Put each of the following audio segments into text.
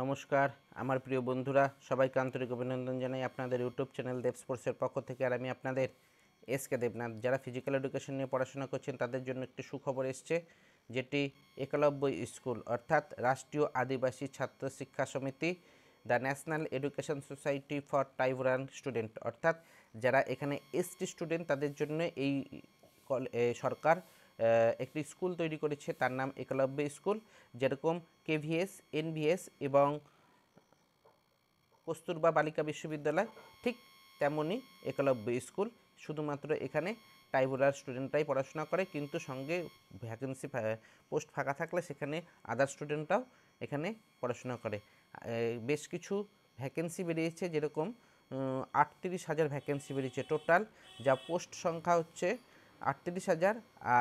নমস্কার আমার প্রিয় বন্ধুরা সবাইকে আন্তরিক অভিনন্দন জানাই আপনাদের ইউটিউব চ্যানেল দেব স্পোর্টসের পক্ষ থেকে আর আমি আপনাদের এস কে দেবনাথ যারা ফিজিক্যাল এডুকেশন নিয়ে পড়াশোনা করছেন তাদের জন্য একটি সুখবর এসছে যেটি একলব্য স্কুল অর্থাৎ রাষ্ট্রীয় আদিবাসী ছাত্র শিক্ষা সমিতি the National Education Society for Tribal Student অর্থাৎ যারা এখানে এসটি স্টুডেন্ট তাদের জন্য এই সরকার একটি স্কুল তৈরি করেছে তার নাম একলব্য স্কুল যেরকম কেভিএস এনভিএস এবং কস্তুরবা বালিকা বিশ্ববিদ্যালয় ঠিক তেমনই একলব্য স্কুল শুধুমাত্র এখানে টাইবুলার স্টুডেন্টরাই পড়াশোনা করে কিন্তু সঙ্গে ভ্যাকেন্সি পোস্ট ফাঁকা থাকলে সেখানে আদার স্টুডেন্টরাও এখানে পড়াশোনা করে বেশ কিছু ভ্যাকেন্সি বেরিয়েছে যেরকম আটত্রিশ হাজার ভ্যাকেন্সি বেরিয়েছে টোটাল যা পোস্ট সংখ্যা হচ্ছে আটত্রিশ হাজার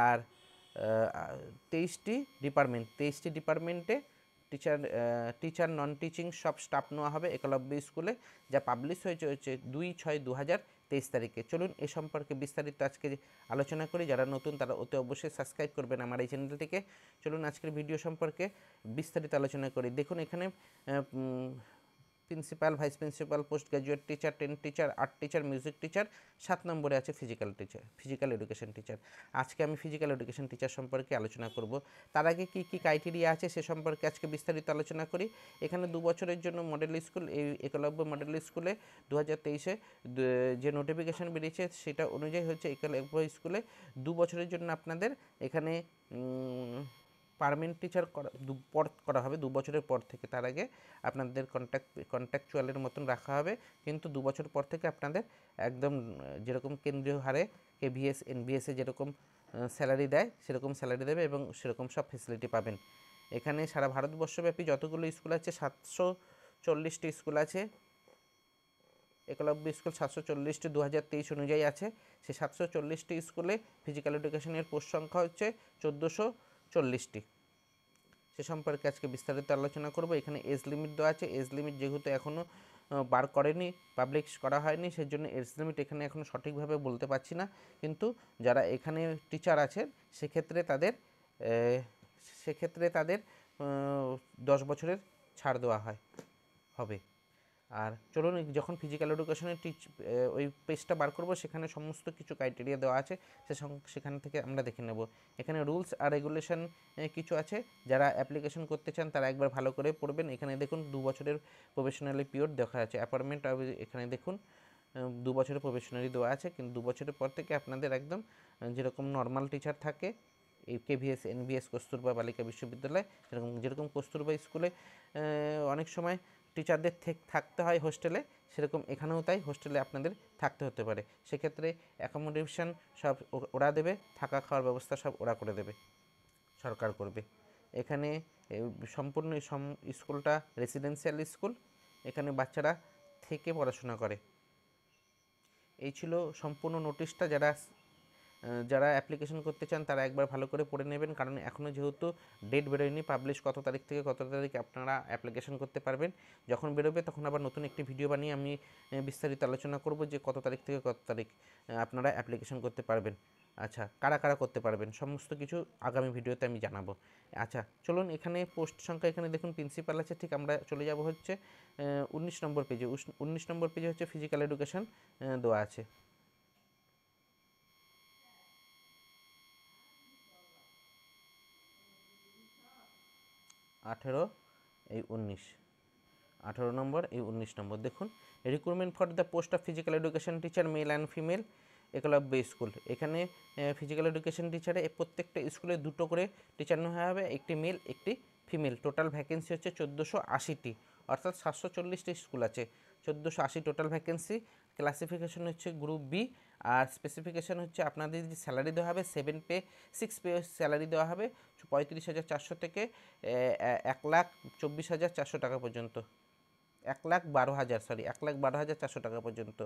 আর তেইশটি ডিপার্টমেন্ট তেইশটি ডিপার্টমেন্টে টিচার টিচার নন টিচিং সব স্টাফ নেওয়া হবে একলব্য স্কুলে যা পাবলিশ হয়ে চলেছে দুই ছয় দু হাজার তেইশ তারিখে চলুন এ সম্পর্কে বিস্তারিত আজকে আলোচনা করি যারা নতুন তারা অতি অবশ্যই সাবস্ক্রাইব করবেন আমার এই চ্যানেলটিকে চলুন আজকের ভিডিও সম্পর্কে বিস্তারিত আলোচনা করি দেখুন এখানে principal vice principal post graduate teacher ten teacher art teacher music teacher সাত নম্বরে আছে physical teacher physical education teacher আজকে আমি ফিজিক্যাল এডুকেশন টিচার সম্পর্কে আলোচনা করব তার আগে কী কী ক্রাইটেরিয়া আছে সে সম্পর্কে আজকে বিস্তারিত আলোচনা করি এখানে দু বছরের জন্য মডেল স্কুল এই একলব্য মডেল স্কুলে দু হাজার তেইশে যে নোটিফিকেশান বেরিয়েছে সেটা অনুযায়ী হচ্ছে একলব্য স্কুলে দু বছরের জন্য আপনাদের এখানে পারমানেন্ট টিচার করা পর করা হবে দু বছরের পর থেকে তার আগে আপনাদের কন্ট্যাক্ট কন্ট্যাকচুয়ালের মতন রাখা হবে কিন্তু দু বছর পর থেকে আপনাদের একদম যেরকম কেন্দ্রীয় হারে কেভিএস এ যেরকম স্যালারি দেয় সেরকম স্যালারি দেবে এবং সেরকম সব ফেসিলিটি পাবেন এখানে সারা ভারতবর্ষব্যাপী যতগুলো স্কুল আছে সাতশো চল্লিশটি স্কুল আছে একলব্য স্কুল সাতশো চল্লিশটি দু হাজার তেইশ অনুযায়ী আছে সেই সাতশো চল্লিশটি স্কুলে ফিজিক্যাল এডুকেশনের পোস্ট সংখ্যা হচ্ছে চোদ্দোশো চল্লিশটি সে সম্পর্কে আজকে বিস্তারিত আলোচনা করব এখানে এজ লিমিট দেওয়া আছে এজ লিমিট যেহেতু এখনও বার করেনি পাবলিশ করা হয়নি সেজন্য এজ লিমিট এখানে এখনও সঠিকভাবে বলতে পারছি না কিন্তু যারা এখানে টিচার আছেন সেক্ষেত্রে তাদের সেক্ষেত্রে তাদের দশ বছরের ছাড় দেওয়া হয় হবে আর চলুন যখন ফিজিক্যাল এডুকেশনের টিচ ওই পেজটা বার করবো সেখানে সমস্ত কিছু ক্রাইটেরিয়া দেওয়া আছে সে সেখান থেকে আমরা দেখে নেব এখানে রুলস আর রেগুলেশন কিছু আছে যারা অ্যাপ্লিকেশন করতে চান তারা একবার ভালো করে পড়বেন এখানে দেখুন দু বছরের প্রফেশনালি পিরিয়ড দেখা আছে অ্যাপয়েন্টমেন্ট এখানে দেখুন দু বছরের প্রফেশনালি দেওয়া আছে কিন্তু দু বছরের পর থেকে আপনাদের একদম যেরকম নর্মাল টিচার থাকে এই কেভিএস এনবিএস কস্তুরবা বালিকা বিশ্ববিদ্যালয় যেরকম যেরকম কস্তুরবা স্কুলে অনেক সময় টিচারদের থাকতে হয় হোস্টেলে সেরকম এখানেও তাই হোস্টেলে আপনাদের থাকতে হতে পারে সেক্ষেত্রে অ্যাকোমোডেশন সব ওরা দেবে থাকা খাওয়ার ব্যবস্থা সব ওরা করে দেবে সরকার করবে এখানে সম্পূর্ণ স্কুলটা রেসিডেন্সিয়াল স্কুল এখানে বাচ্চারা থেকে পড়াশোনা করে এই ছিল সম্পূর্ণ নোটিশটা যারা যারা অ্যাপ্লিকেশন করতে চান তারা একবার ভালো করে পড়ে নেবেন কারণ এখনও যেহেতু ডেট বেরোয়নি পাবলিশ কত তারিখ থেকে কত তারিখ আপনারা অ্যাপ্লিকেশন করতে পারবেন যখন বেরোবে তখন আবার নতুন একটি ভিডিও বানিয়ে আমি বিস্তারিত আলোচনা করব যে কত তারিখ থেকে কত তারিখ আপনারা অ্যাপ্লিকেশন করতে পারবেন আচ্ছা কারা কারা করতে পারবেন সমস্ত কিছু আগামী ভিডিওতে আমি জানাবো আচ্ছা চলুন এখানে পোস্ট সংখ্যা এখানে দেখুন প্রিন্সিপাল আছে ঠিক আমরা চলে যাব হচ্ছে উনিশ নম্বর পেজে উনিশ নম্বর পেজে হচ্ছে ফিজিক্যাল এডুকেশান দেওয়া আছে আঠেরো এই উনিশ আঠেরো নম্বর এই উনিশ নম্বর দেখুন recruitment for the post of physical education teacher male and female Eklavya school এখানে ফিজিক্যাল এডুকেশন টিচারে প্রত্যেকটা স্কুলে দুটো করে টিচার নেওয়া হবে একটি মেল একটি ফিমেল টোটাল ভ্যাকেন্সি হচ্ছে চোদ্দোশো আশিটি অর্থাৎ সাতশো চল্লিশটি স্কুল আছে চোদ্দোশো আশি টোটাল ভ্যাকেন্সি ক্লাসিফিকেশন হচ্ছে গ্রুপ বি আর স্পেসিফিকেশান হচ্ছে আপনাদের যে স্যালারি দেওয়া হবে seven pay six pay salary দেওয়া হবে পঁয়ত্রিশ হাজার চারশো থেকে এক লাখ চব্বিশ হাজার চারশো টাকা পর্যন্ত এক লাখ বারো হাজার সরি এক লাখ বারো হাজার চারশো টাকা পর্যন্ত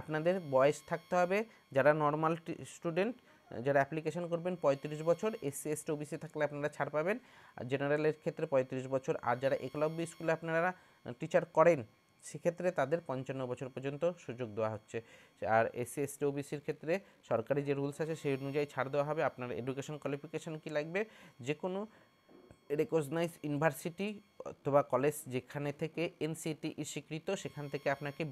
আপনাদের বয়স থাকতে হবে যারা নর্মাল স্টুডেন্ট যারা অ্যাপ্লিকেশন করবেন পঁয়ত্রিশ বছর এসসি এসটি ওবিসি থাকলে আপনারা ছাড় পাবেন আর জেনারেলের ক্ষেত্রে পঁয়ত্রিশ বছর আর যারা একলব্য স্কুলে আপনারা টিচার করেন সেক্ষেত্রে তাদের পঞ্চান্ন বছর পর্যন্ত সুযোগ দেওয়া হচ্ছে আর এসসি এসটি ওবিসির ক্ষেত্রে সরকারি যে রুলস আছে সেই অনুযায়ী ছাড় দেওয়া হবে আপনার এডুকেশন কোয়ালিফিকেশন কী লাগবে যে কোনো রেকগনাইজ ইউনিভার্সিটি অথবা কলেজ যেখানে থেকে এনসিটি স্বীকৃত সেখান থেকে আপনাকে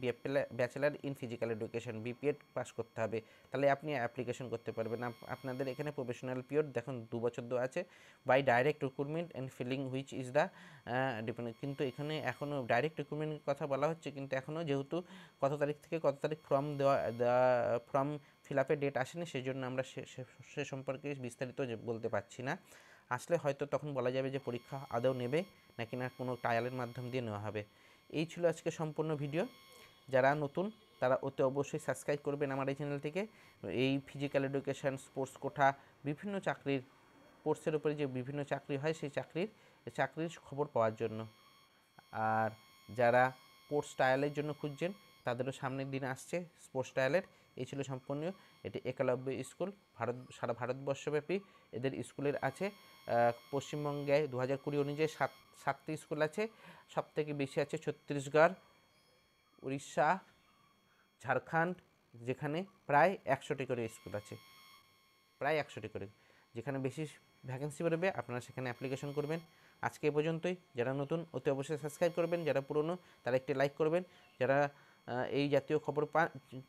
bachelor in physical education BPEd pass করতে হবে তাহলে আপনি অ্যাপ্লিকেশন করতে পারবেন আপনাদের এখানে প্রফেশনাল পিরিয়ড দেখুন দু বছর দু আছে by direct recruitment and filling which is the depend কিন্তু এখানে এখনও ডাইরেক্ট রিক্রুটমেন্টের কথা বলা হচ্ছে কিন্তু এখনও যেহেতু কত তারিখ থেকে কত তারিখ ফর্ম দেওয়া ফর্ম ফিল আপের ডেট আসেনি সেই জন্য আমরা সে সম্পর্কে বিস্তারিত বলতে পারছি না আসলে হয়তো তখন বলা যাবে যে পরীক্ষা আদৌ নেবে নাকি না কোনো ট্রায়ালের মাধ্যম দিয়ে নেওয়া হবে এই ছিল আজকে সম্পূর্ণ ভিডিও যারা নতুন তারা অতি অবশ্যই সাবস্ক্রাইব করবেন আমার এই চ্যানেল থেকে এই ফিজিক্যাল এডুকেশান স্পোর্টস কোঠা বিভিন্ন চাকরির স্পোর্টসের উপরে যে বিভিন্ন চাকরি হয় সেই চাকরির চাকরির খবর পাওয়ার জন্য আর যারা স্পোর্টস ট্রায়ালের জন্য খুঁজছেন তাদেরও সামনের দিন আসছে স্পোর্টস ট্রায়ালের এই ছিল সম্পূর্ণ এটি একলব্য স্কুল ভারত সারা ভারতবর্ষব্যাপী এদের স্কুলের আছে পশ্চিমবঙ্গে দু হাজার কুড়ি অনুযায়ী সাত সাতটি স্কুল আছে সবথেকে বেশি আছে ছত্তিশগড় উড়িষ্যা ঝাড়খণ্ড যেখানে প্রায় একশোটি করে স্কুল আছে প্রায় একশোটি করে যেখানে বেশি ভ্যাকেন্সি বেরোবে আপনারা সেখানে অ্যাপ্লিকেশন করবেন আজকে এ পর্যন্তই যারা নতুন অতি অবশ্যই সাবস্ক্রাইব করবেন যারা পুরনো তারা একটি লাইক করবেন যারা এই জাতীয় খবর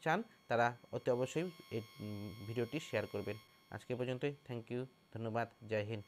চান তারা অতি অবশ্যই এই ভিডিওটি শেয়ার করবেন আজকে পর্যন্তই থ্যাংক ইউ ধন্যবাদ জয় হিন্দ